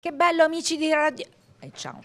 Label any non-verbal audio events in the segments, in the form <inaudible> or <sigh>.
Che bello amici di Radio... Eh, ciao.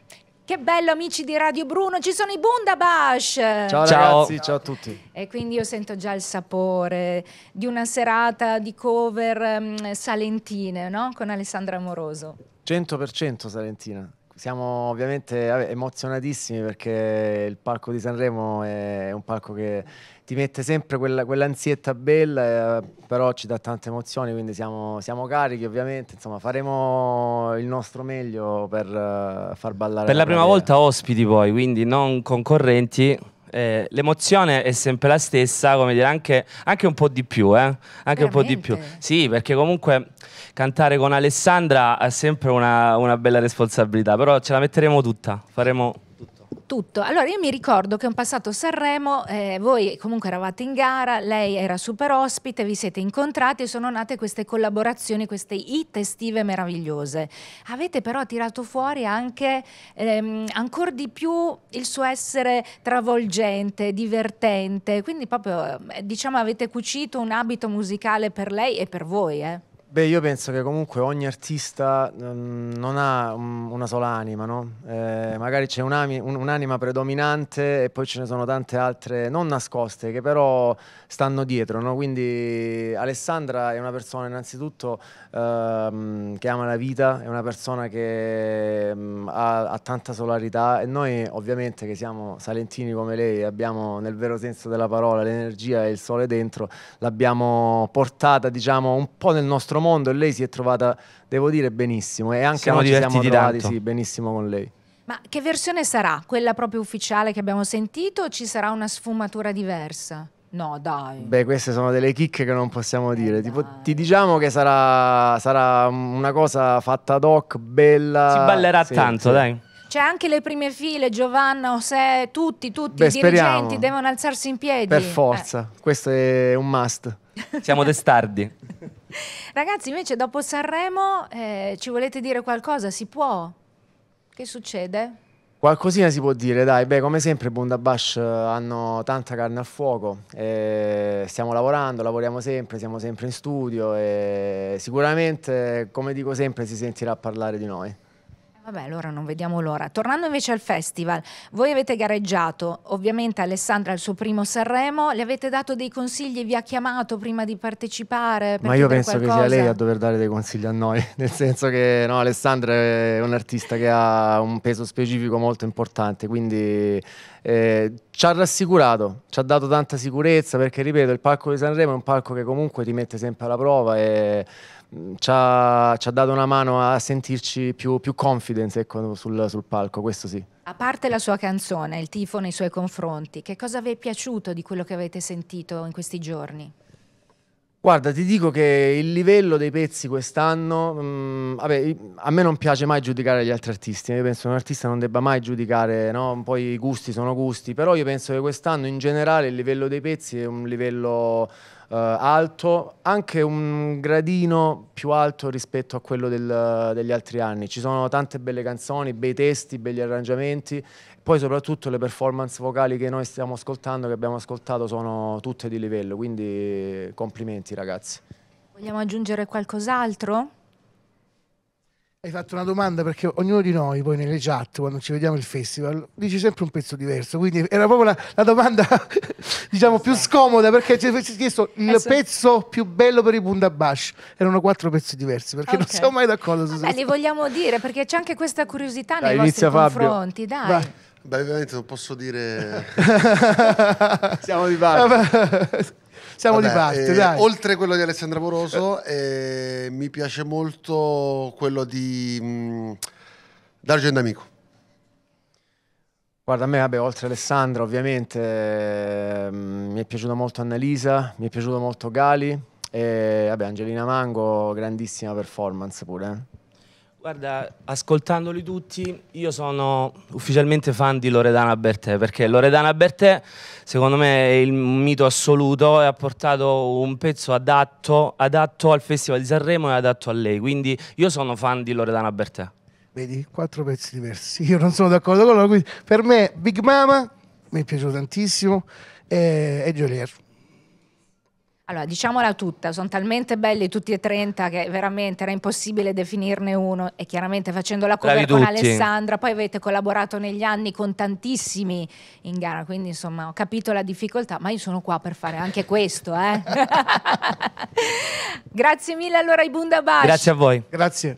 Che bello amici di Radio Bruno, ci sono i Bundabash! Ciao, ciao ragazzi, ciao a tutti. E quindi io sento già il sapore di una serata di cover um, salentine, no? Con Alessandra Amoroso. 100% salentina siamo ovviamente emozionatissimi perché il palco di Sanremo è un palco che ti mette sempre quell'ansietta quell bella, eh, però ci dà tante emozioni, quindi siamo, siamo, carichi ovviamente, insomma faremo il nostro meglio per uh, far ballare. Per la, la prima volta ospiti poi, quindi non concorrenti eh, l'emozione è sempre la stessa, come dire, anche, anche un po' di più, eh? anche un po' di più. Sì, perché comunque cantare con Alessandra ha sempre una, una bella responsabilità, però ce la metteremo tutta, faremo tutto. Allora io mi ricordo che un passato Sanremo, eh, voi comunque eravate in gara, lei era super ospite, vi siete incontrati e sono nate queste collaborazioni, queste hit estive meravigliose. Avete però tirato fuori anche ehm, ancora di più il suo essere travolgente, divertente, quindi proprio eh, diciamo avete cucito un abito musicale per lei e per voi. Eh. Beh, io penso che comunque ogni artista um, non ha um, una sola anima, no? Eh, magari c'è un'anima un predominante e poi ce ne sono tante altre non nascoste che però stanno dietro, no? Quindi Alessandra è una persona innanzitutto um, che ama la vita, è una persona che mm, ha, ha, tanta solarità e noi ovviamente che siamo salentini come lei abbiamo nel vero senso della parola l'energia e il sole dentro, l'abbiamo portata diciamo un po' nel nostro mondo mondo e lei si è trovata, devo dire, benissimo. E anche siamo noi ci siamo trovati sì, benissimo con lei. Ma che versione sarà? Quella proprio ufficiale che abbiamo sentito o ci sarà una sfumatura diversa? No, dai. Beh, queste sono delle chicche che non possiamo eh, dire. tipo, ti diciamo che sarà, sarà, una cosa fatta ad hoc, bella. Si ballerà sì, tanto, sì. dai. C'è anche le prime file, Giovanna, José, tutti, tutti Beh, i dirigenti devono alzarsi in piedi. Per forza, eh. questo è un must. Siamo testardi. <laughs> Ragazzi, invece dopo Sanremo eh, ci volete dire qualcosa? Si può? Che succede? Qualcosina si può dire, dai, beh, come sempre Bundabash eh, hanno tanta carne a fuoco, eh, stiamo lavorando, lavoriamo sempre, siamo sempre in studio e sicuramente, come dico sempre, si sentirà parlare di noi. Vabbè, allora non vediamo l'ora. Tornando invece al festival, voi avete gareggiato, ovviamente Alessandra al suo primo Sanremo, le avete dato dei consigli, vi ha chiamato prima di partecipare? Ma io penso qualcosa? che sia lei a dover dare dei consigli a noi, <laughs> nel senso che no, Alessandra è un artista che ha un peso specifico molto importante, quindi eh, ci ha rassicurato, ci ha dato tanta sicurezza perché ripeto, il palco di Sanremo è un palco che comunque ti mette sempre alla prova e ci ha, ci ha, dato una mano a sentirci più, più confidence ecco, sul, sul, palco, questo sì. A parte la sua canzone, il tifo nei suoi confronti, che cosa vi è piaciuto di quello che avete sentito in questi giorni? Guarda, ti dico che il livello dei pezzi quest'anno, mm, a me non piace mai giudicare gli altri artisti, io penso che un artista non debba mai giudicare, no? poi i gusti sono gusti, però io penso che quest'anno in generale il livello dei pezzi è un livello eh, alto, anche un gradino più alto rispetto a quello del, degli altri anni. Ci sono tante belle canzoni, bei testi, belli arrangiamenti, poi soprattutto le performance vocali che noi stiamo ascoltando, che abbiamo ascoltato, sono tutte di livello, quindi complimenti ragazzi. Vogliamo aggiungere qualcos'altro? Hai fatto una domanda perché ognuno di noi poi nelle chat, quando ci vediamo il festival, dice sempre un pezzo diverso, quindi era proprio la, la domanda <laughs> diciamo più esatto. scomoda perché ci avessi chiesto il Adesso... Eh pezzo più bello per i Bundabash, erano quattro pezzi diversi perché okay. non siamo mai d'accordo su questo. li vogliamo dire perché c'è anche questa curiosità dai, nei vostri Fabio. confronti, dai. Vai. Beh, ovviamente non posso dire... <laughs> siamo di parte siamo Vabbè, di parte. Eh, dai. Oltre quello di Alessandra Moroso, eh, mi piace molto quello di mh, mm, D'Argento Amico. Guarda, a me, vabbè, oltre Alessandra, ovviamente, eh, mi è piaciuta molto Annalisa, mi è piaciuto molto Gali e, vabbè, Angelina Mango, grandissima performance pure. Eh. Guarda, ascoltandoli tutti, io sono ufficialmente fan di Loredana Bertè, perché Loredana Bertè secondo me è il mito assoluto e ha portato un pezzo adatto, adatto al Festival di Sanremo e adatto a lei, quindi io sono fan di Loredana Bertè. Vedi, quattro pezzi diversi, io non sono d'accordo con loro, quindi per me Big Mama mi è piaciuto tantissimo e, e allora, diciamola tutta, sono talmente belli tutti e 30 che veramente era impossibile definirne uno e chiaramente facendo la cover con Alessandra, poi avete collaborato negli anni con tantissimi in gara, quindi insomma ho capito la difficoltà, ma io sono qua per fare anche questo, eh. <laughs> Grazie mille allora ai Bundabash. Grazie a voi. Grazie.